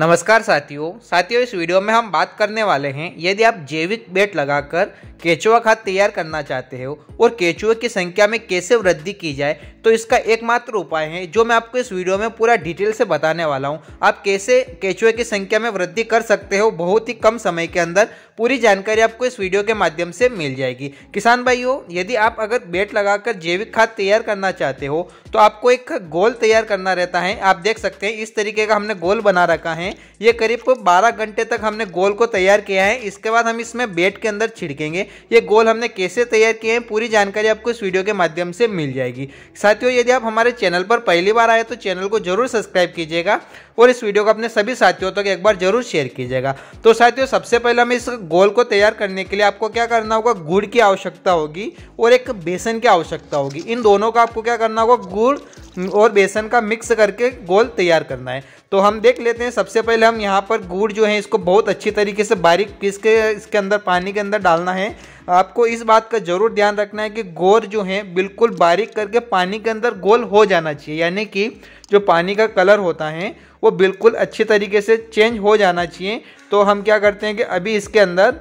नमस्कार साथियों साथियों इस वीडियो में हम बात करने वाले हैं यदि आप जैविक बेट लगाकर केचुआ खाद तैयार करना चाहते हो और केचुए की संख्या में कैसे वृद्धि की जाए तो इसका एकमात्र उपाय है जो मैं आपको इस वीडियो में पूरा डिटेल से बताने वाला हूँ आप कैसे केचुए की संख्या में वृद्धि कर सकते हो बहुत ही कम समय के अंदर पूरी जानकारी आपको इस वीडियो के माध्यम से मिल जाएगी किसान भाइयों यदि आप अगर बेट लगाकर जैविक खाद तैयार करना चाहते हो तो आपको एक गोल तैयार करना रहता है आप देख सकते हैं इस तरीके का हमने गोल बना रखा है ये करीब बारह घंटे तक हमने गोल को तैयार किया है इसके बाद हम इसमें बेट के अंदर छिड़केंगे ये गोल हमने कैसे तैयार किए हैं पूरी जानकारी आपको इस वीडियो के माध्यम से मिल जाएगी साथियों यदि आप हमारे चैनल पर पहली बार आए तो चैनल को जरूर सब्सक्राइब कीजिएगा और इस वीडियो को अपने सभी साथियों तक तो एक बार जरूर शेयर कीजिएगा तो साथियों सबसे पहले हम इस गोल को तैयार करने के लिए आपको क्या करना होगा गुड़ की आवश्यकता होगी और एक बेसन की आवश्यकता होगी इन दोनों का आपको क्या करना होगा गुड़ और बेसन का मिक्स करके गोल तैयार करना है तो हम देख लेते हैं सबसे पहले हम यहाँ पर गुड़ जो है इसको बहुत अच्छी तरीके से बारीक पीस के इसके अंदर पानी के अंदर डालना है आपको इस बात का ज़रूर ध्यान रखना है कि गोर जो है बिल्कुल बारीक करके पानी के अंदर गोल हो जाना चाहिए यानी कि जो पानी का कलर होता है वो बिल्कुल अच्छी तरीके से चेंज हो जाना चाहिए तो हम क्या करते हैं कि अभी इसके अंदर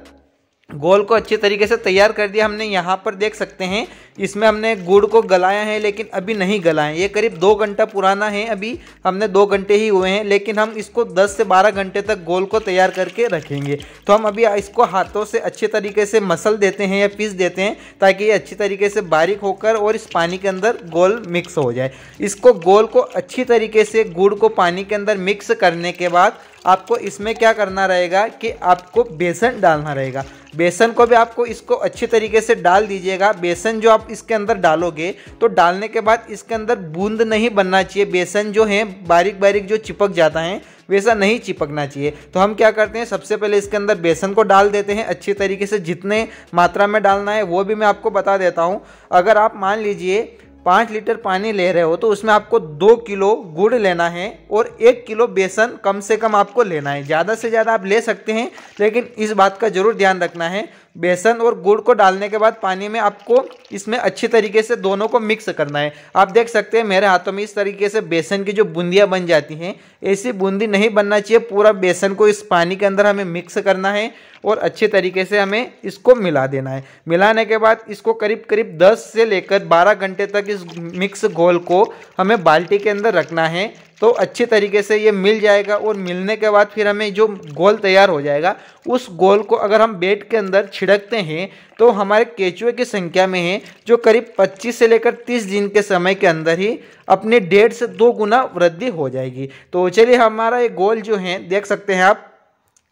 गोल को अच्छे तरीके से तैयार कर दिया हमने यहाँ पर देख सकते हैं इसमें हमने गुड़ को गलाया है लेकिन अभी नहीं गलाए ये करीब दो घंटा पुराना है अभी हमने दो घंटे ही हुए हैं लेकिन हम इसको 10 से 12 घंटे तक गोल को तैयार करके रखेंगे तो हम अभी इसको हाथों से अच्छे तरीके से मसल देते हैं या पीस देते हैं ताकि ये अच्छी तरीके से बारीक होकर और इस पानी के अंदर गोल मिक्स हो जाए इसको गोल को अच्छी तरीके से गुड़ को पानी के अंदर मिक्स करने के बाद आपको इसमें क्या करना रहेगा कि आपको बेसन डालना रहेगा बेसन को भी आपको इसको अच्छे तरीके से डाल दीजिएगा बेसन जो आप इसके अंदर डालोगे तो डालने के बाद इसके अंदर बूंद नहीं बनना चाहिए बेसन जो है बारीक बारीक जो चिपक जाता है वैसा नहीं चिपकना चाहिए तो हम क्या करते हैं सबसे पहले इसके अंदर बेसन को डाल देते हैं अच्छे तरीके से जितने मात्रा में डालना है वो भी मैं आपको बता देता हूँ अगर आप मान लीजिए पाँच लीटर पानी ले रहे हो तो उसमें आपको दो किलो गुड़ लेना है और एक किलो बेसन कम से कम आपको लेना है ज़्यादा से ज़्यादा आप ले सकते हैं लेकिन इस बात का ज़रूर ध्यान रखना है बेसन और गुड़ को डालने के बाद पानी में आपको इसमें अच्छी तरीके से दोनों को मिक्स करना है आप देख सकते हैं मेरे हाथों में इस तरीके से बेसन की जो बूंदियाँ बन जाती हैं ऐसी बूंदी नहीं बनना चाहिए पूरा बेसन को इस पानी के अंदर हमें मिक्स करना है और अच्छे तरीके से हमें इसको मिला देना है मिलाने के बाद इसको करीब करीब 10 से लेकर 12 घंटे तक इस मिक्स घोल को हमें बाल्टी के अंदर रखना है तो अच्छे तरीके से ये मिल जाएगा और मिलने के बाद फिर हमें जो गोल तैयार हो जाएगा उस गोल को अगर हम बेट के अंदर छिड़कते हैं तो हमारे केचुए की संख्या में है जो करीब 25 से लेकर 30 दिन के समय के अंदर ही अपने डेढ़ से दो गुना वृद्धि हो जाएगी तो चलिए हमारा ये गोल जो है देख सकते हैं आप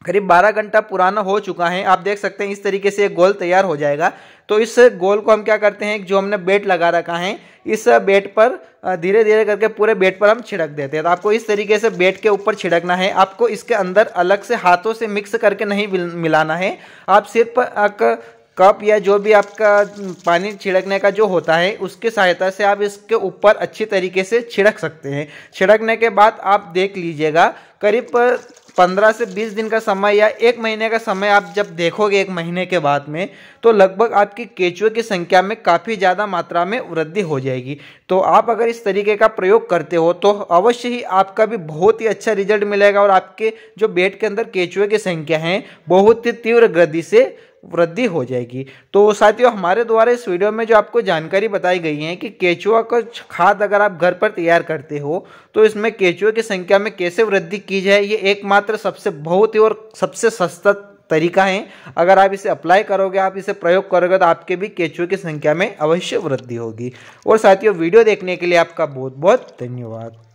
करीब 12 घंटा पुराना हो चुका है आप देख सकते हैं इस तरीके से एक गोल तैयार हो जाएगा तो इस गोल को हम क्या करते हैं जो हमने बेट लगा रखा है इस बेट पर धीरे धीरे करके पूरे बेट पर हम छिड़क देते हैं तो आपको इस तरीके से बेट के ऊपर छिड़कना है आपको इसके अंदर अलग से हाथों से मिक्स करके नहीं मिलाना है आप सिर्फ कप या जो भी आपका पानी छिड़कने का जो होता है उसके सहायता से आप इसके ऊपर अच्छी तरीके से छिड़क सकते हैं छिड़कने के बाद आप देख लीजिएगा करीब पंद्रह से बीस दिन का समय या एक महीने का समय आप जब देखोगे एक महीने के बाद में तो लगभग आपकी केचुए की संख्या में काफ़ी ज़्यादा मात्रा में वृद्धि हो जाएगी तो आप अगर इस तरीके का प्रयोग करते हो तो अवश्य ही आपका भी बहुत ही अच्छा रिजल्ट मिलेगा और आपके जो बेड के अंदर केचुए की संख्या है बहुत ही तीव्र गति से वृद्धि हो जाएगी तो साथियों हमारे द्वारा इस वीडियो में जो आपको जानकारी बताई गई है कि केचुआ का खाद अगर आप घर पर तैयार करते हो तो इसमें केचुए की संख्या में कैसे वृद्धि की जाए ये एकमात्र सबसे बहुत ही और सबसे सस्ता तरीका है अगर आप इसे अप्लाई करोगे आप इसे प्रयोग करोगे तो आपके भी केचुए की संख्या में अवश्य वृद्धि होगी और साथियों वीडियो देखने के लिए आपका बहुत बहुत धन्यवाद